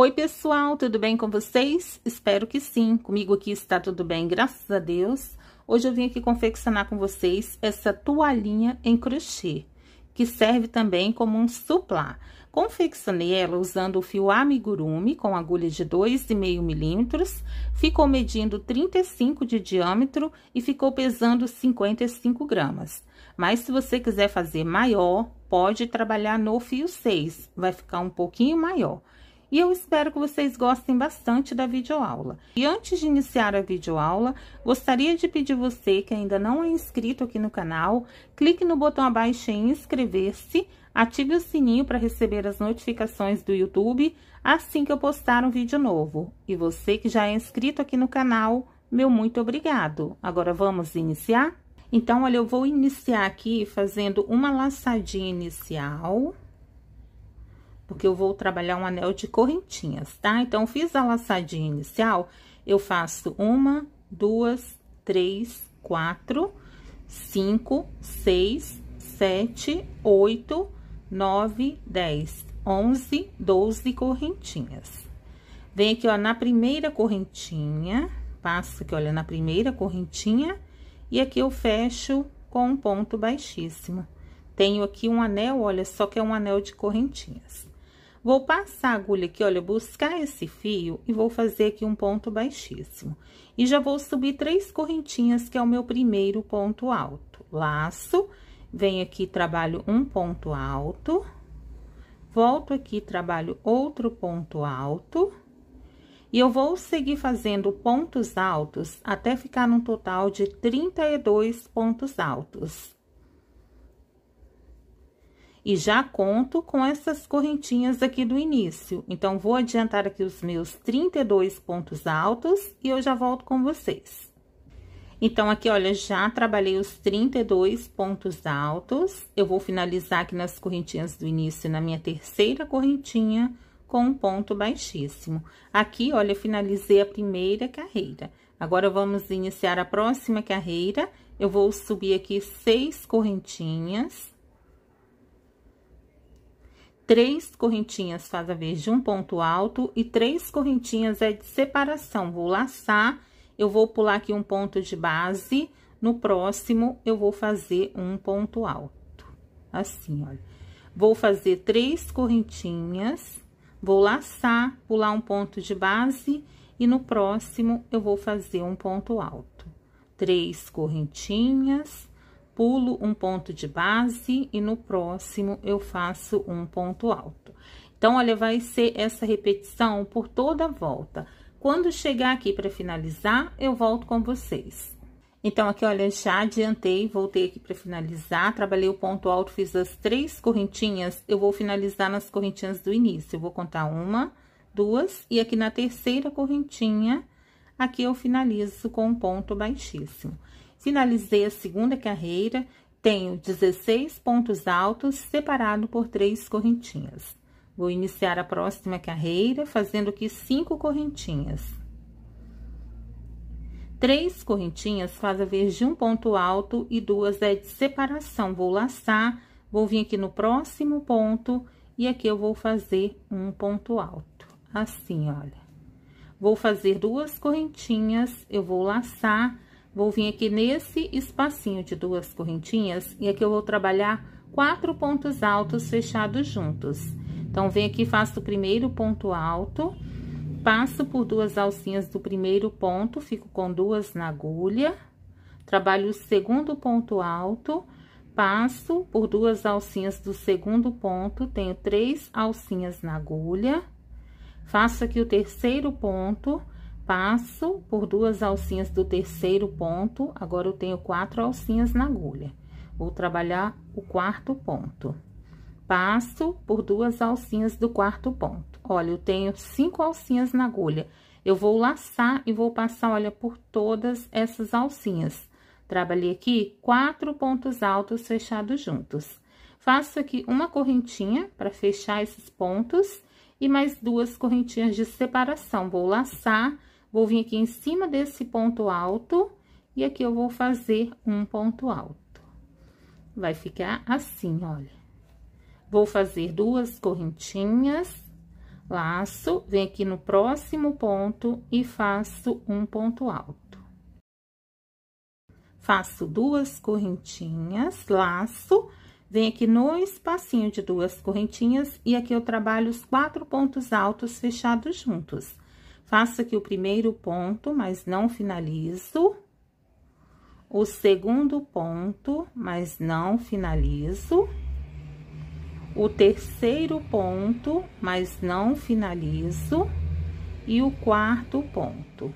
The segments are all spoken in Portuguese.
Oi, pessoal, tudo bem com vocês? Espero que sim. Comigo aqui está tudo bem, graças a Deus. Hoje eu vim aqui confeccionar com vocês essa toalhinha em crochê, que serve também como um suplá. Confeccionei ela usando o fio amigurumi com agulha de 2,5 milímetros, ficou medindo 35 de diâmetro e ficou pesando 55 gramas. Mas se você quiser fazer maior, pode trabalhar no fio 6, vai ficar um pouquinho maior. E eu espero que vocês gostem bastante da videoaula. E antes de iniciar a videoaula, gostaria de pedir você que ainda não é inscrito aqui no canal, clique no botão abaixo em inscrever-se, ative o sininho para receber as notificações do YouTube assim que eu postar um vídeo novo. E você que já é inscrito aqui no canal, meu muito obrigado. Agora vamos iniciar? Então, olha, eu vou iniciar aqui fazendo uma laçadinha inicial porque eu vou trabalhar um anel de correntinhas, tá? Então, fiz a laçadinha inicial, eu faço uma, duas, três, quatro, cinco, seis, sete, oito, nove, dez, onze, doze correntinhas. Vem aqui, ó, na primeira correntinha, passo aqui, olha, na primeira correntinha, e aqui eu fecho com um ponto baixíssimo. Tenho aqui um anel, olha, só que é um anel de correntinhas. Vou passar a agulha aqui, olha, buscar esse fio e vou fazer aqui um ponto baixíssimo. E já vou subir três correntinhas, que é o meu primeiro ponto alto. Laço, venho aqui, trabalho um ponto alto, volto aqui, trabalho outro ponto alto... E eu vou seguir fazendo pontos altos até ficar num total de 32 pontos altos e já conto com essas correntinhas aqui do início. Então, vou adiantar aqui os meus 32 pontos altos e eu já volto com vocês. Então, aqui, olha, já trabalhei os 32 pontos altos. Eu vou finalizar aqui nas correntinhas do início, na minha terceira correntinha, com um ponto baixíssimo. Aqui, olha, finalizei a primeira carreira. Agora, vamos iniciar a próxima carreira. Eu vou subir aqui seis correntinhas três correntinhas faz a vez de um ponto alto e três correntinhas é de separação. Vou laçar, eu vou pular aqui um ponto de base, no próximo eu vou fazer um ponto alto. Assim, olha. Vou fazer três correntinhas, vou laçar, pular um ponto de base e no próximo eu vou fazer um ponto alto. Três correntinhas, pulo um ponto de base e no próximo eu faço um ponto alto. Então, olha, vai ser essa repetição por toda a volta. Quando chegar aqui para finalizar, eu volto com vocês. Então, aqui, olha, já adiantei, voltei aqui para finalizar, trabalhei o ponto alto, fiz as três correntinhas, eu vou finalizar nas correntinhas do início. Eu vou contar uma, duas, e aqui na terceira correntinha, aqui eu finalizo com um ponto baixíssimo. Finalizei a segunda carreira, tenho 16 pontos altos separado por três correntinhas. Vou iniciar a próxima carreira fazendo aqui cinco correntinhas. Três correntinhas faz a vez de um ponto alto e duas é de separação. Vou laçar, vou vir aqui no próximo ponto e aqui eu vou fazer um ponto alto. Assim, olha. Vou fazer duas correntinhas, eu vou laçar Vou vir aqui nesse espacinho de duas correntinhas e aqui eu vou trabalhar quatro pontos altos fechados juntos. Então, vem aqui, faço o primeiro ponto alto, passo por duas alcinhas do primeiro ponto, fico com duas na agulha, trabalho o segundo ponto alto, passo por duas alcinhas do segundo ponto, tenho três alcinhas na agulha, faço aqui o terceiro ponto, passo por duas alcinhas do terceiro ponto, agora eu tenho quatro alcinhas na agulha. Vou trabalhar o quarto ponto. Passo por duas alcinhas do quarto ponto. Olha, eu tenho cinco alcinhas na agulha. Eu vou laçar e vou passar, olha, por todas essas alcinhas. Trabalhei aqui quatro pontos altos fechados juntos. Faço aqui uma correntinha para fechar esses pontos e mais duas correntinhas de separação. Vou laçar Vou vir aqui em cima desse ponto alto e aqui eu vou fazer um ponto alto. Vai ficar assim, olha. Vou fazer duas correntinhas, laço, vem aqui no próximo ponto e faço um ponto alto. Faço duas correntinhas, laço, Vem aqui no espacinho de duas correntinhas e aqui eu trabalho os quatro pontos altos fechados juntos. Faço aqui o primeiro ponto, mas não finalizo. O segundo ponto, mas não finalizo. O terceiro ponto, mas não finalizo. E o quarto ponto.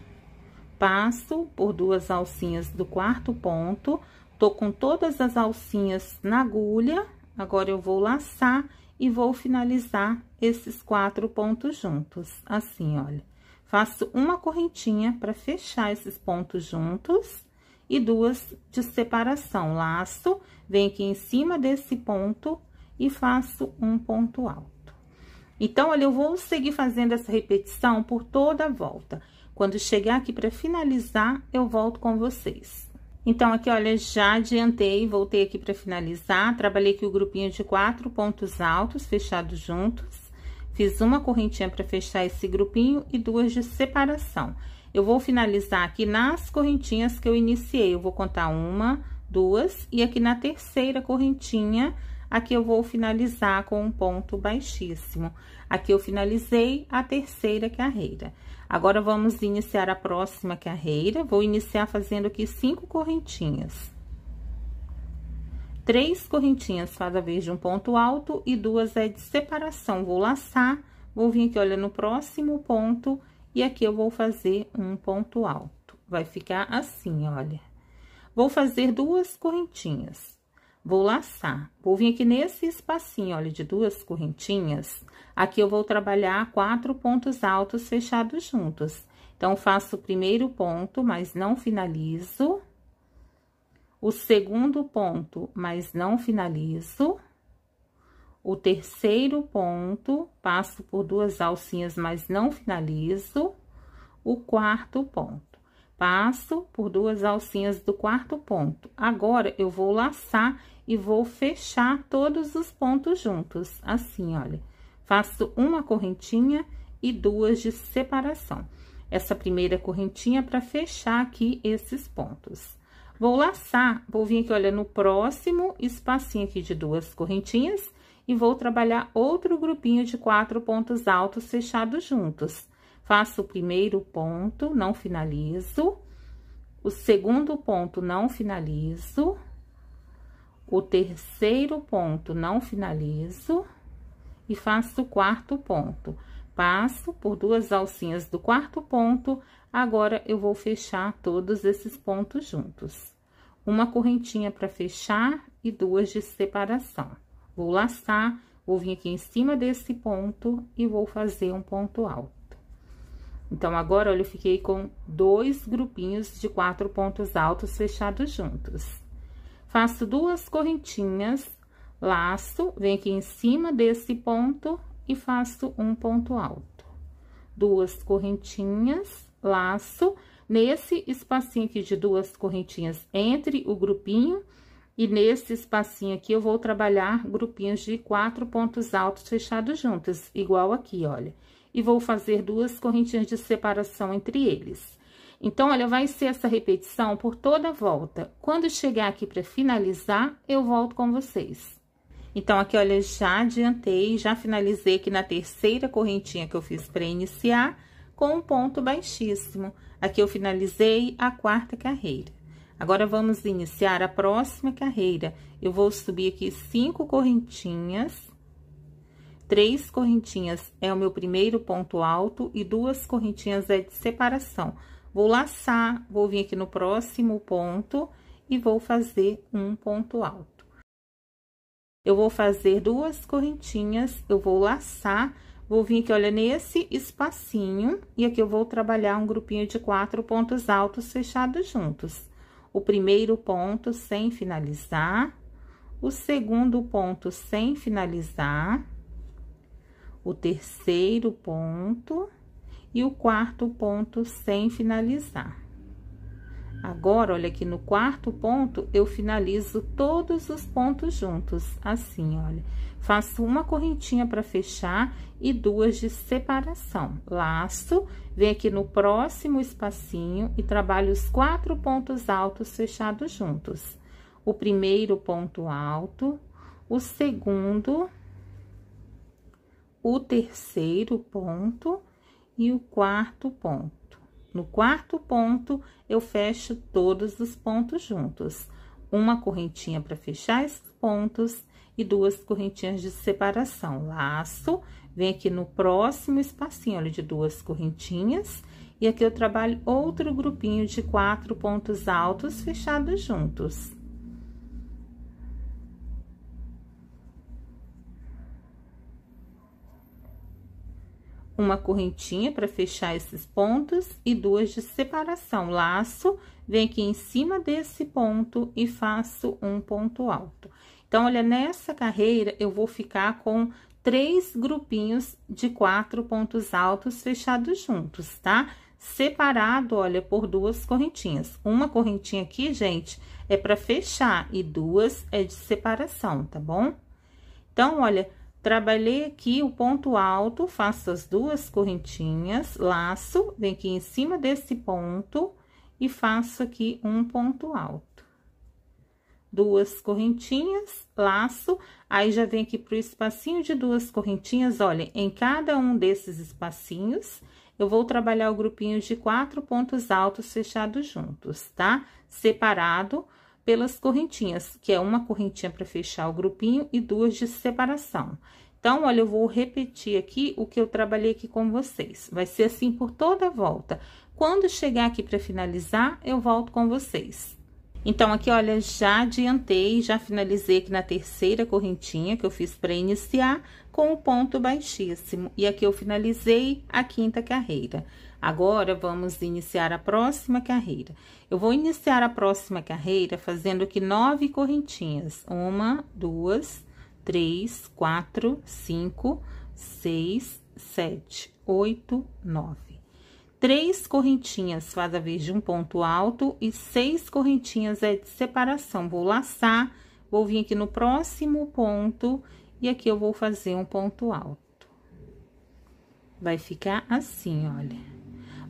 Passo por duas alcinhas do quarto ponto. Tô com todas as alcinhas na agulha. Agora, eu vou laçar e vou finalizar esses quatro pontos juntos. Assim, olha. Faço uma correntinha para fechar esses pontos juntos e duas de separação. Laço, venho aqui em cima desse ponto e faço um ponto alto. Então, olha, eu vou seguir fazendo essa repetição por toda a volta. Quando chegar aqui para finalizar, eu volto com vocês. Então, aqui, olha, já adiantei, voltei aqui para finalizar. Trabalhei aqui o grupinho de quatro pontos altos fechados juntos. Fiz uma correntinha para fechar esse grupinho e duas de separação. Eu vou finalizar aqui nas correntinhas que eu iniciei. Eu vou contar uma, duas, e aqui na terceira correntinha, aqui eu vou finalizar com um ponto baixíssimo. Aqui eu finalizei a terceira carreira. Agora, vamos iniciar a próxima carreira. Vou iniciar fazendo aqui cinco correntinhas três correntinhas cada vez de um ponto alto e duas é de separação. Vou laçar, vou vir aqui, olha, no próximo ponto e aqui eu vou fazer um ponto alto. Vai ficar assim, olha. Vou fazer duas correntinhas. Vou laçar, vou vir aqui nesse espacinho, olha, de duas correntinhas. Aqui eu vou trabalhar quatro pontos altos fechados juntos. Então, faço o primeiro ponto, mas não finalizo o segundo ponto, mas não finalizo. O terceiro ponto, passo por duas alcinhas, mas não finalizo. O quarto ponto, passo por duas alcinhas do quarto ponto. Agora, eu vou laçar e vou fechar todos os pontos juntos, assim, olha. Faço uma correntinha e duas de separação. Essa primeira correntinha para fechar aqui esses pontos. Vou laçar, vou vir aqui, olha, no próximo espacinho aqui de duas correntinhas e vou trabalhar outro grupinho de quatro pontos altos fechados juntos. Faço o primeiro ponto, não finalizo. O segundo ponto, não finalizo. O terceiro ponto, não finalizo. E faço o quarto ponto. Passo por duas alcinhas do quarto ponto. Agora, eu vou fechar todos esses pontos juntos uma correntinha para fechar e duas de separação. Vou laçar, vou vir aqui em cima desse ponto e vou fazer um ponto alto. Então, agora, olha, eu fiquei com dois grupinhos de quatro pontos altos fechados juntos. Faço duas correntinhas, laço, venho aqui em cima desse ponto e faço um ponto alto. Duas correntinhas, laço nesse espacinho aqui de duas correntinhas entre o grupinho e nesse espacinho aqui eu vou trabalhar grupinhos de quatro pontos altos fechados juntos, igual aqui, olha. E vou fazer duas correntinhas de separação entre eles. Então, olha, vai ser essa repetição por toda a volta. Quando chegar aqui para finalizar, eu volto com vocês. Então, aqui, olha, já adiantei, já finalizei aqui na terceira correntinha que eu fiz para iniciar, com um ponto baixíssimo. Aqui eu finalizei a quarta carreira. Agora, vamos iniciar a próxima carreira. Eu vou subir aqui cinco correntinhas. Três correntinhas é o meu primeiro ponto alto e duas correntinhas é de separação. Vou laçar, vou vir aqui no próximo ponto e vou fazer um ponto alto. Eu vou fazer duas correntinhas, eu vou laçar Vou vir aqui, olha, nesse espacinho, e aqui eu vou trabalhar um grupinho de quatro pontos altos fechados juntos. O primeiro ponto sem finalizar, o segundo ponto sem finalizar, o terceiro ponto e o quarto ponto sem finalizar. Agora, olha aqui no quarto ponto, eu finalizo todos os pontos juntos, assim, olha. Faço uma correntinha para fechar e duas de separação. Laço, venho aqui no próximo espacinho e trabalho os quatro pontos altos fechados juntos. O primeiro ponto alto, o segundo, o terceiro ponto e o quarto ponto. No quarto ponto, eu fecho todos os pontos juntos. Uma correntinha para fechar esses pontos e duas correntinhas de separação. Laço, vem aqui no próximo espacinho, olha, de duas correntinhas. E aqui eu trabalho outro grupinho de quatro pontos altos fechados juntos. uma correntinha para fechar esses pontos e duas de separação. Laço, vem aqui em cima desse ponto e faço um ponto alto. Então, olha, nessa carreira eu vou ficar com três grupinhos de quatro pontos altos fechados juntos, tá? Separado, olha, por duas correntinhas. Uma correntinha aqui, gente, é para fechar e duas é de separação, tá bom? Então, olha, Trabalhei aqui o ponto alto, faço as duas correntinhas, laço, vem aqui em cima desse ponto e faço aqui um ponto alto. Duas correntinhas, laço, aí já vem aqui pro espacinho de duas correntinhas, olha, em cada um desses espacinhos, eu vou trabalhar o grupinho de quatro pontos altos fechados juntos, tá? Separado pelas correntinhas, que é uma correntinha para fechar o grupinho e duas de separação. Então, olha, eu vou repetir aqui o que eu trabalhei aqui com vocês. Vai ser assim por toda a volta. Quando chegar aqui para finalizar, eu volto com vocês. Então, aqui, olha, já adiantei, já finalizei aqui na terceira correntinha que eu fiz para iniciar com o ponto baixíssimo. E aqui eu finalizei a quinta carreira. Agora, vamos iniciar a próxima carreira. Eu vou iniciar a próxima carreira fazendo aqui nove correntinhas. Uma, duas, três, quatro, cinco, seis, sete, oito, nove. Três correntinhas faz a vez de um ponto alto e seis correntinhas é de separação. Vou laçar, vou vir aqui no próximo ponto e aqui eu vou fazer um ponto alto. Vai ficar assim, olha.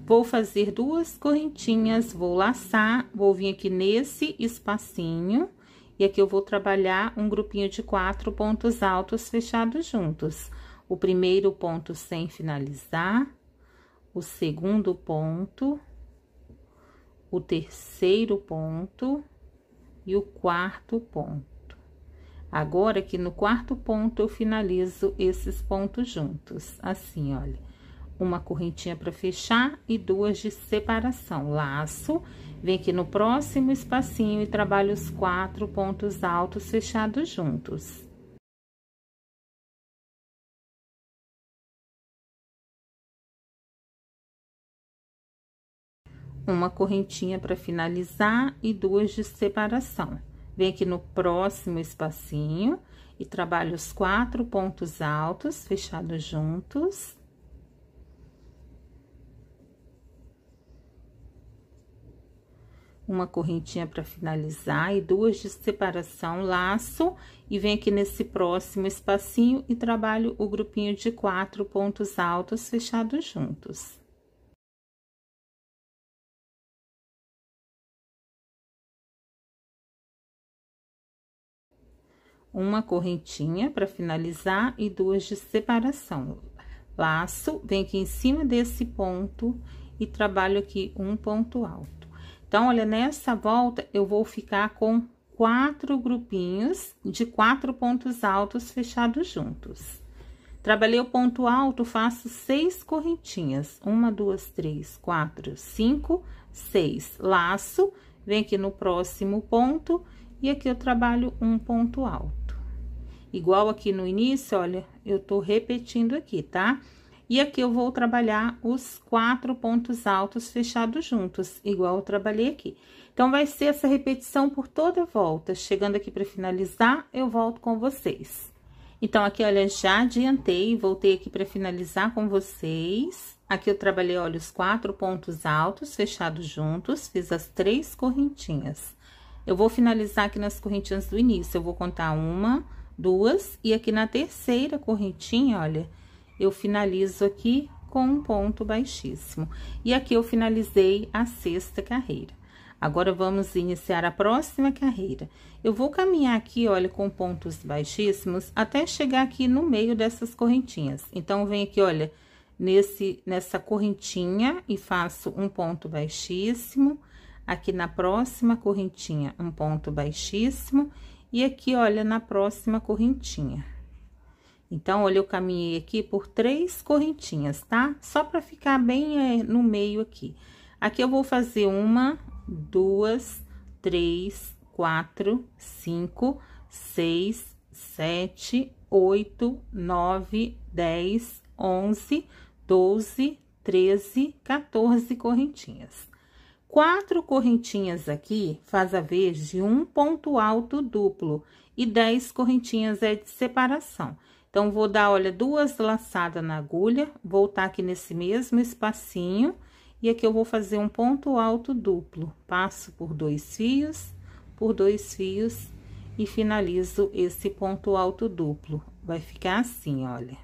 Vou fazer duas correntinhas, vou laçar, vou vir aqui nesse espacinho, e aqui eu vou trabalhar um grupinho de quatro pontos altos fechados juntos. O primeiro ponto sem finalizar, o segundo ponto, o terceiro ponto e o quarto ponto. Agora, aqui no quarto ponto, eu finalizo esses pontos juntos, assim, olha uma correntinha para fechar e duas de separação. Laço, vem aqui no próximo espacinho e trabalha os quatro pontos altos fechados juntos. Uma correntinha para finalizar e duas de separação. Vem aqui no próximo espacinho e trabalha os quatro pontos altos fechados juntos. uma correntinha para finalizar e duas de separação, laço, e vem aqui nesse próximo espacinho e trabalho o grupinho de quatro pontos altos fechados juntos. Uma correntinha para finalizar e duas de separação. Laço, vem aqui em cima desse ponto e trabalho aqui um ponto alto. Então, olha, nessa volta eu vou ficar com quatro grupinhos de quatro pontos altos fechados juntos. Trabalhei o ponto alto, faço seis correntinhas. Uma, duas, três, quatro, cinco, seis. Laço, vem aqui no próximo ponto e aqui eu trabalho um ponto alto. Igual aqui no início, olha, eu tô repetindo aqui, tá? Tá? E aqui eu vou trabalhar os quatro pontos altos fechados juntos, igual eu trabalhei aqui. Então, vai ser essa repetição por toda volta. Chegando aqui para finalizar, eu volto com vocês. Então, aqui, olha, já adiantei, voltei aqui para finalizar com vocês. Aqui eu trabalhei, olha, os quatro pontos altos fechados juntos, fiz as três correntinhas. Eu vou finalizar aqui nas correntinhas do início, eu vou contar uma, duas, e aqui na terceira correntinha, olha, eu finalizo aqui com um ponto baixíssimo. E aqui eu finalizei a sexta carreira. Agora, vamos iniciar a próxima carreira. Eu vou caminhar aqui, olha, com pontos baixíssimos, até chegar aqui no meio dessas correntinhas. Então, vem aqui, olha, nesse, nessa correntinha e faço um ponto baixíssimo. Aqui na próxima correntinha, um ponto baixíssimo. E aqui, olha, na próxima correntinha. Então, olha, eu caminhei aqui por três correntinhas, tá? Só pra ficar bem é, no meio aqui. Aqui eu vou fazer uma, duas, três, quatro, cinco, seis, sete, oito, nove, dez, onze, doze, treze, quatorze correntinhas. Quatro correntinhas aqui faz a vez de um ponto alto duplo e dez correntinhas é de separação. Então, vou dar, olha, duas laçadas na agulha, voltar aqui nesse mesmo espacinho, e aqui eu vou fazer um ponto alto duplo. Passo por dois fios, por dois fios, e finalizo esse ponto alto duplo. Vai ficar assim, olha.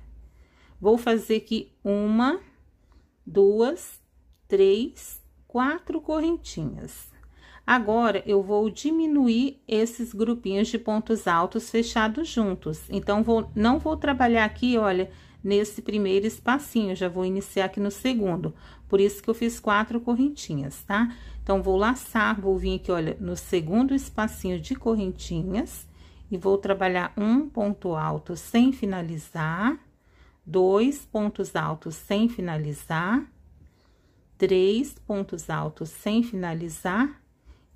Vou fazer aqui uma, duas, três, quatro correntinhas. Agora, eu vou diminuir esses grupinhos de pontos altos fechados juntos. Então, vou, não vou trabalhar aqui, olha, nesse primeiro espacinho, já vou iniciar aqui no segundo. Por isso que eu fiz quatro correntinhas, tá? Então, vou laçar, vou vir aqui, olha, no segundo espacinho de correntinhas. E vou trabalhar um ponto alto sem finalizar, dois pontos altos sem finalizar, três pontos altos sem finalizar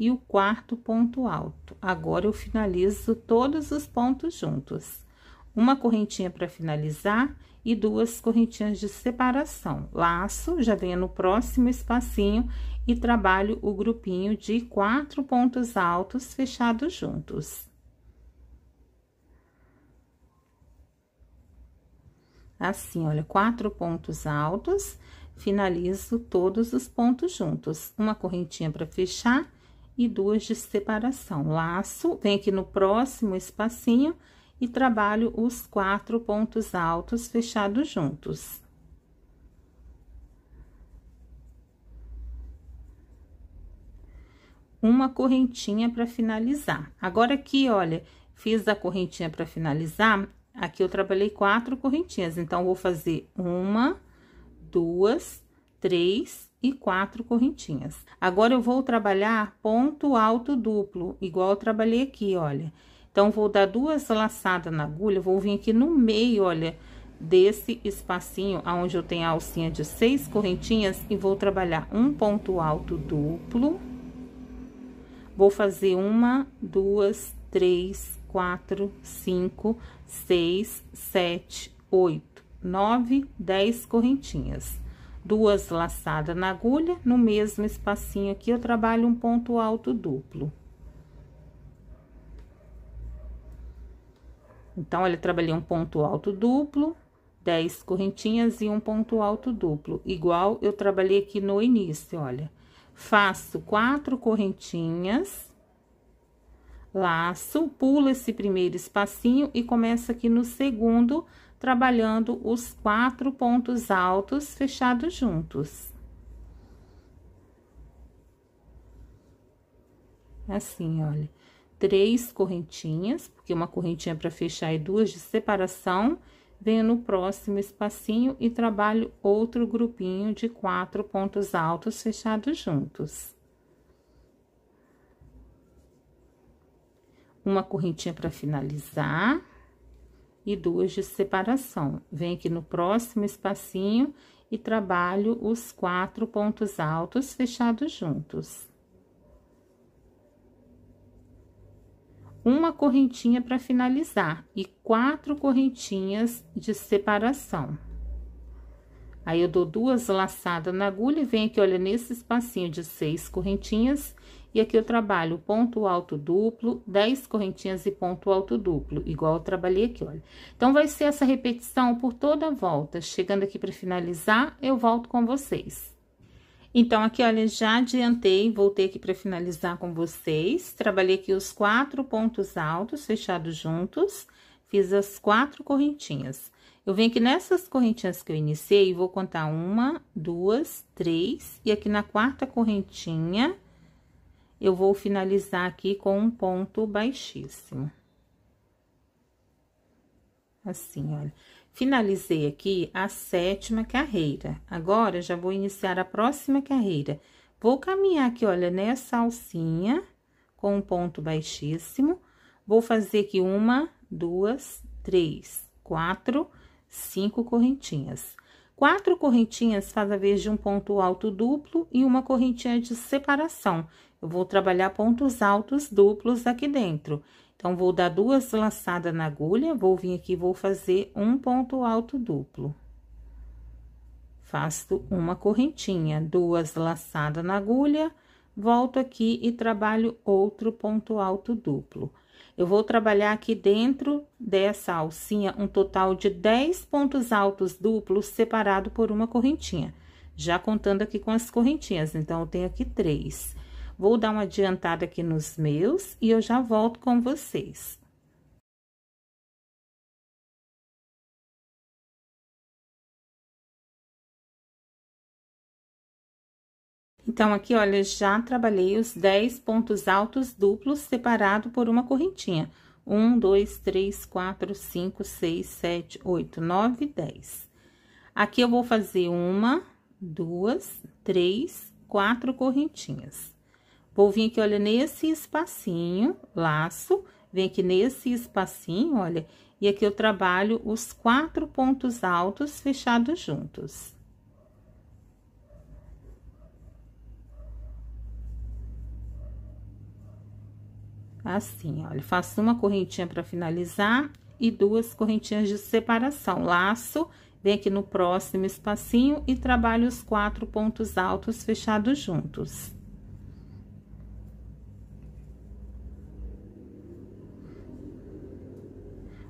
e o quarto ponto alto. Agora, eu finalizo todos os pontos juntos. Uma correntinha para finalizar e duas correntinhas de separação. Laço, já venho no próximo espacinho e trabalho o grupinho de quatro pontos altos fechados juntos. Assim, olha, quatro pontos altos, finalizo todos os pontos juntos. Uma correntinha para fechar e duas de separação. Laço, vem aqui no próximo espacinho e trabalho os quatro pontos altos fechados juntos. Uma correntinha para finalizar. Agora aqui, olha, fiz a correntinha para finalizar, aqui eu trabalhei quatro correntinhas, então, vou fazer uma, duas, três, e quatro correntinhas. Agora, eu vou trabalhar ponto alto duplo, igual eu trabalhei aqui, olha. Então, vou dar duas laçadas na agulha, vou vir aqui no meio, olha, desse espacinho aonde eu tenho a alcinha de seis correntinhas e vou trabalhar um ponto alto duplo. Vou fazer uma, duas, três, quatro, cinco, seis, sete, oito, nove, dez correntinhas duas laçadas na agulha, no mesmo espacinho aqui eu trabalho um ponto alto duplo. Então, olha, trabalhei um ponto alto duplo, 10 correntinhas e um ponto alto duplo, igual eu trabalhei aqui no início, olha. Faço quatro correntinhas, laço, pulo esse primeiro espacinho e começo aqui no segundo, trabalhando os quatro pontos altos fechados juntos. É assim, olha, três correntinhas, porque uma correntinha para fechar e duas de separação. Venho no próximo espacinho e trabalho outro grupinho de quatro pontos altos fechados juntos. Uma correntinha para finalizar e duas de separação. Venho aqui no próximo espacinho e trabalho os quatro pontos altos fechados juntos. Uma correntinha para finalizar e quatro correntinhas de separação. Aí, eu dou duas laçadas na agulha, venho aqui, olha, nesse espacinho de seis correntinhas e aqui eu trabalho ponto alto duplo, 10 correntinhas e ponto alto duplo, igual eu trabalhei aqui, olha. Então, vai ser essa repetição por toda a volta. Chegando aqui para finalizar, eu volto com vocês. Então, aqui, olha, já adiantei, voltei aqui para finalizar com vocês. Trabalhei aqui os quatro pontos altos fechados juntos, fiz as quatro correntinhas. Eu venho aqui nessas correntinhas que eu iniciei, vou contar uma, duas, três, e aqui na quarta correntinha eu vou finalizar aqui com um ponto baixíssimo. Assim, olha. Finalizei aqui a sétima carreira. Agora, já vou iniciar a próxima carreira. Vou caminhar aqui, olha, nessa alcinha, com um ponto baixíssimo. Vou fazer aqui uma, duas, três, quatro, cinco correntinhas. Quatro correntinhas faz a vez de um ponto alto duplo e uma correntinha de separação eu vou trabalhar pontos altos duplos aqui dentro. Então, vou dar duas laçadas na agulha, vou vir aqui, vou fazer um ponto alto duplo. Faço uma correntinha, duas laçadas na agulha, volto aqui e trabalho outro ponto alto duplo. Eu vou trabalhar aqui dentro dessa alcinha um total de 10 pontos altos duplos separado por uma correntinha. Já contando aqui com as correntinhas, então, eu tenho aqui três. Vou dar uma adiantada aqui nos meus e eu já volto com vocês. Então, aqui, olha, já trabalhei os 10 pontos altos duplos separado por uma correntinha. 1, 2, 3, 4, 5, 6, 7, 8, 9, 10. Aqui eu vou fazer uma, duas, três, quatro correntinhas. Vou vir aqui, olha, nesse espacinho, laço, vem aqui nesse espacinho, olha, e aqui eu trabalho os quatro pontos altos fechados juntos. Assim, olha, faço uma correntinha para finalizar e duas correntinhas de separação. Laço, vem aqui no próximo espacinho e trabalho os quatro pontos altos fechados juntos.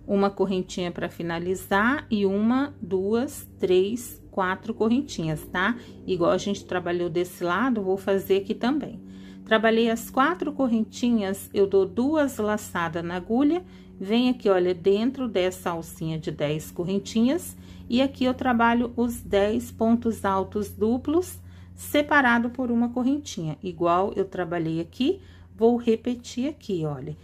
uma correntinha para finalizar e uma, duas, três, quatro correntinhas, tá? Igual a gente trabalhou desse lado, vou fazer aqui também. Trabalhei as quatro correntinhas, eu dou duas laçadas na agulha, vem aqui, olha, dentro dessa alcinha de dez correntinhas, e aqui eu trabalho os dez pontos altos duplos, separado por uma correntinha, igual eu trabalhei aqui, vou repetir aqui, Olha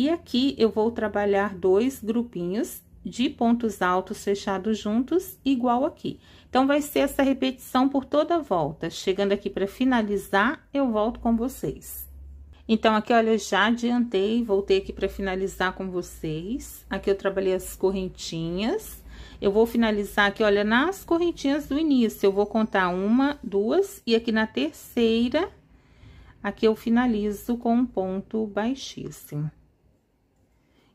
e aqui eu vou trabalhar dois grupinhos de pontos altos fechados juntos, igual aqui. Então, vai ser essa repetição por toda a volta. Chegando aqui para finalizar, eu volto com vocês. Então, aqui, olha, já adiantei, voltei aqui para finalizar com vocês. Aqui eu trabalhei as correntinhas. Eu vou finalizar aqui, olha, nas correntinhas do início. Eu vou contar uma, duas, e aqui na terceira, aqui eu finalizo com um ponto baixíssimo.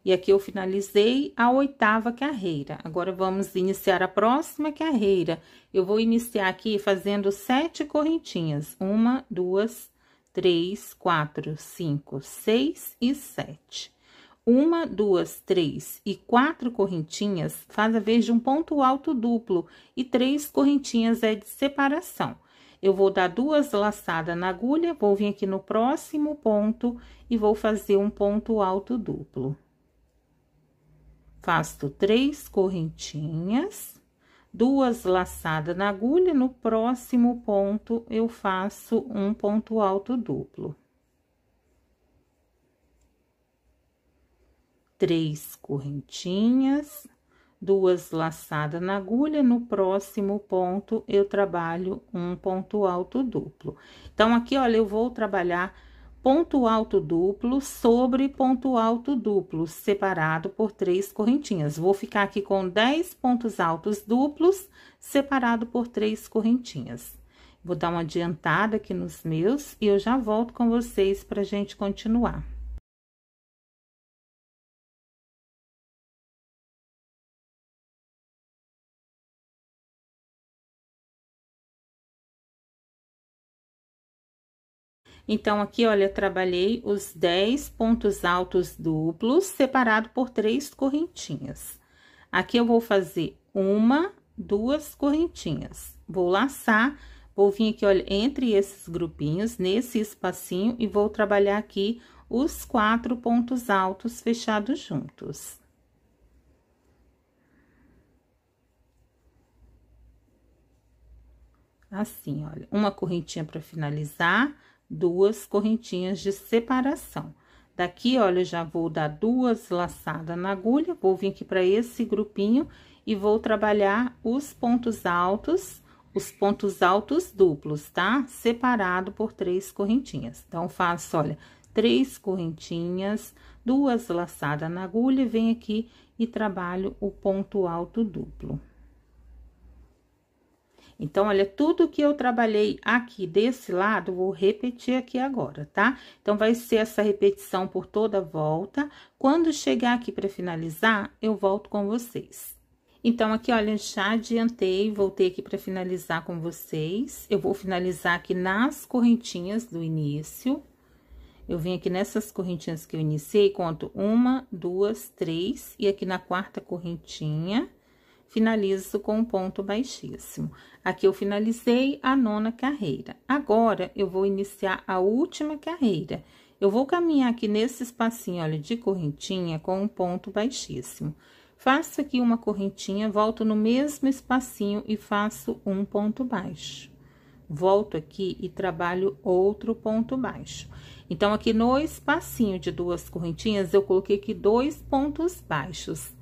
E aqui eu finalizei a oitava carreira. Agora, vamos iniciar a próxima carreira. Eu vou iniciar aqui fazendo sete correntinhas. Uma, duas, três, quatro, cinco, seis e sete. Uma, duas, três e quatro correntinhas faz a vez de um ponto alto duplo e três correntinhas é de separação. Eu vou dar duas laçadas na agulha, vou vir aqui no próximo ponto e vou fazer um ponto alto duplo. Faço três correntinhas, duas laçadas na agulha, no próximo ponto eu faço um ponto alto duplo. Três correntinhas, duas laçadas na agulha, no próximo ponto eu trabalho um ponto alto duplo. Então, aqui, olha, eu vou trabalhar ponto alto duplo sobre ponto alto duplo, separado por três correntinhas. Vou ficar aqui com 10 pontos altos duplos, separado por três correntinhas. Vou dar uma adiantada aqui nos meus e eu já volto com vocês pra gente continuar. Então, aqui, olha, trabalhei os 10 pontos altos duplos, separado por três correntinhas. Aqui, eu vou fazer uma, duas correntinhas. Vou laçar, vou vir aqui, olha, entre esses grupinhos, nesse espacinho, e vou trabalhar aqui os quatro pontos altos fechados juntos. Assim, olha, uma correntinha para finalizar duas correntinhas de separação. Daqui, olha, eu já vou dar duas laçadas na agulha, vou vir aqui para esse grupinho e vou trabalhar os pontos altos, os pontos altos duplos, tá? Separado por três correntinhas. Então, faço, olha, três correntinhas, duas laçadas na agulha, venho aqui e trabalho o ponto alto duplo. Então, olha, tudo que eu trabalhei aqui desse lado, vou repetir aqui agora, tá? Então, vai ser essa repetição por toda a volta. Quando chegar aqui para finalizar, eu volto com vocês. Então, aqui, olha, já adiantei, voltei aqui para finalizar com vocês. Eu vou finalizar aqui nas correntinhas do início. Eu vim aqui nessas correntinhas que eu iniciei, conto uma, duas, três, e aqui na quarta correntinha finalizo com um ponto baixíssimo. Aqui eu finalizei a nona carreira. Agora, eu vou iniciar a última carreira. Eu vou caminhar aqui nesse espacinho, olha, de correntinha com um ponto baixíssimo. Faço aqui uma correntinha, volto no mesmo espacinho e faço um ponto baixo. Volto aqui e trabalho outro ponto baixo. Então, aqui no espacinho de duas correntinhas, eu coloquei aqui dois pontos baixos.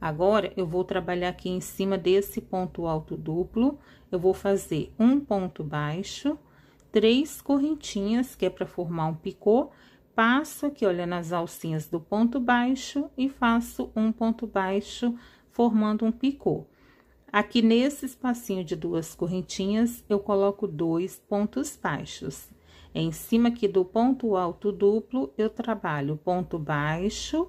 Agora, eu vou trabalhar aqui em cima desse ponto alto duplo, eu vou fazer um ponto baixo, três correntinhas, que é para formar um picô, passo aqui, olha, nas alcinhas do ponto baixo e faço um ponto baixo formando um picô. Aqui nesse espacinho de duas correntinhas, eu coloco dois pontos baixos. Em cima aqui do ponto alto duplo, eu trabalho ponto baixo,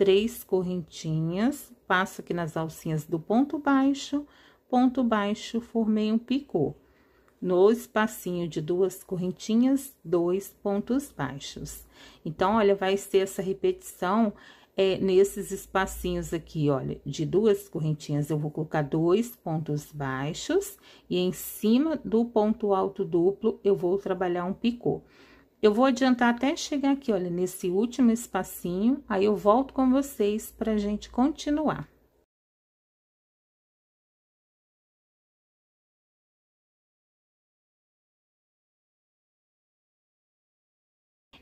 três correntinhas, passo aqui nas alcinhas do ponto baixo, ponto baixo, formei um picô. No espacinho de duas correntinhas, dois pontos baixos. Então, olha, vai ser essa repetição é, nesses espacinhos aqui, olha, de duas correntinhas, eu vou colocar dois pontos baixos e em cima do ponto alto duplo eu vou trabalhar um picô. Eu vou adiantar até chegar aqui, olha, nesse último espacinho, aí eu volto com vocês para a gente continuar.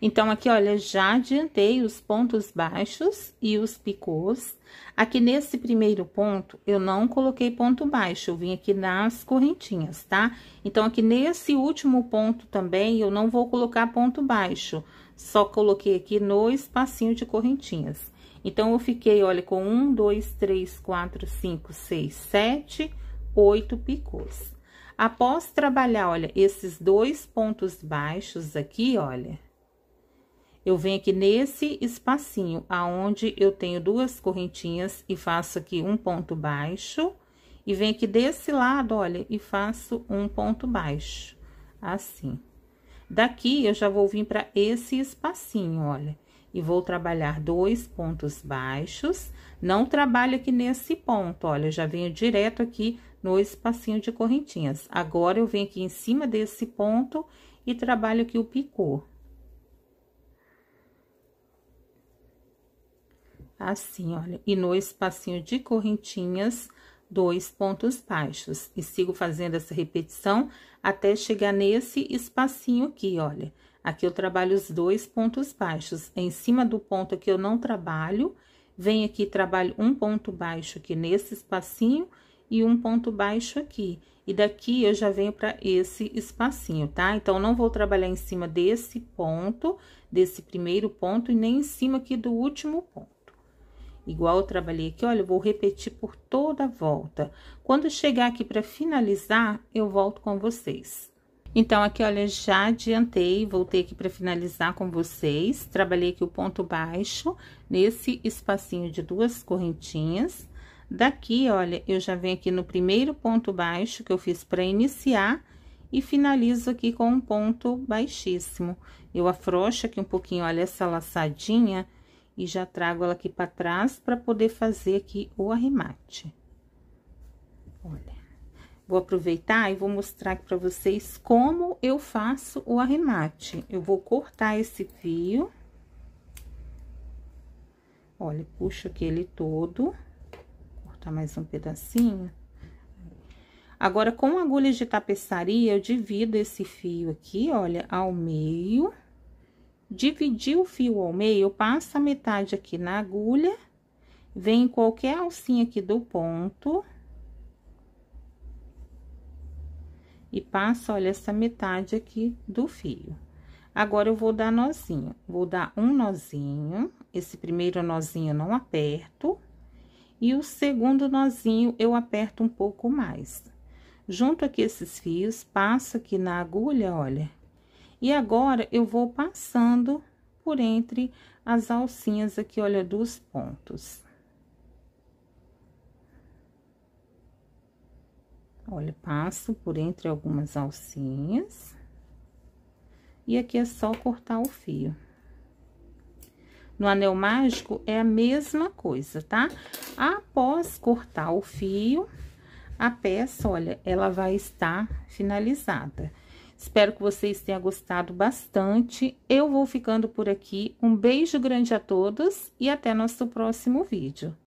Então, aqui, olha, já adiantei os pontos baixos e os picôs. Aqui nesse primeiro ponto, eu não coloquei ponto baixo, eu vim aqui nas correntinhas, tá? Então, aqui nesse último ponto também, eu não vou colocar ponto baixo, só coloquei aqui no espacinho de correntinhas. Então, eu fiquei, olha, com um, dois, três, quatro, cinco, seis, sete, oito picôs. Após trabalhar, olha, esses dois pontos baixos aqui, olha, eu venho aqui nesse espacinho aonde eu tenho duas correntinhas e faço aqui um ponto baixo. E venho aqui desse lado, olha, e faço um ponto baixo, assim. Daqui, eu já vou vir para esse espacinho, olha. E vou trabalhar dois pontos baixos. Não trabalho aqui nesse ponto, olha, eu já venho direto aqui no espacinho de correntinhas. Agora, eu venho aqui em cima desse ponto e trabalho aqui o picô. assim, olha, e no espacinho de correntinhas, dois pontos baixos. E sigo fazendo essa repetição até chegar nesse espacinho aqui, olha. Aqui eu trabalho os dois pontos baixos. É em cima do ponto aqui eu não trabalho, venho aqui trabalho um ponto baixo aqui nesse espacinho e um ponto baixo aqui. E daqui eu já venho para esse espacinho, tá? Então, não vou trabalhar em cima desse ponto, desse primeiro ponto, e nem em cima aqui do último ponto igual eu trabalhei aqui, olha, eu vou repetir por toda a volta. Quando chegar aqui para finalizar, eu volto com vocês. Então, aqui, olha, já adiantei, voltei aqui para finalizar com vocês. Trabalhei aqui o ponto baixo nesse espacinho de duas correntinhas. Daqui, olha, eu já venho aqui no primeiro ponto baixo que eu fiz para iniciar e finalizo aqui com um ponto baixíssimo. Eu afrouxo aqui um pouquinho, olha, essa laçadinha e já trago ela aqui para trás para poder fazer aqui o arremate. Olha. Vou aproveitar e vou mostrar aqui para vocês como eu faço o arremate. Eu vou cortar esse fio. Olha, puxo aqui ele todo. Cortar mais um pedacinho. Agora, com agulhas de tapeçaria, eu divido esse fio aqui, olha, ao meio. Olha dividir o fio ao meio, passa metade aqui na agulha, vem em qualquer alcinha aqui do ponto. E passa, olha, essa metade aqui do fio. Agora, eu vou dar nozinho. Vou dar um nozinho, esse primeiro nozinho eu não aperto. E o segundo nozinho eu aperto um pouco mais. Junto aqui esses fios, passo aqui na agulha, olha, e agora, eu vou passando por entre as alcinhas aqui, olha, dos pontos. Olha, passo por entre algumas alcinhas. E aqui é só cortar o fio. No anel mágico, é a mesma coisa, tá? Após cortar o fio, a peça, olha, ela vai estar finalizada. Espero que vocês tenham gostado bastante. Eu vou ficando por aqui. Um beijo grande a todos e até nosso próximo vídeo.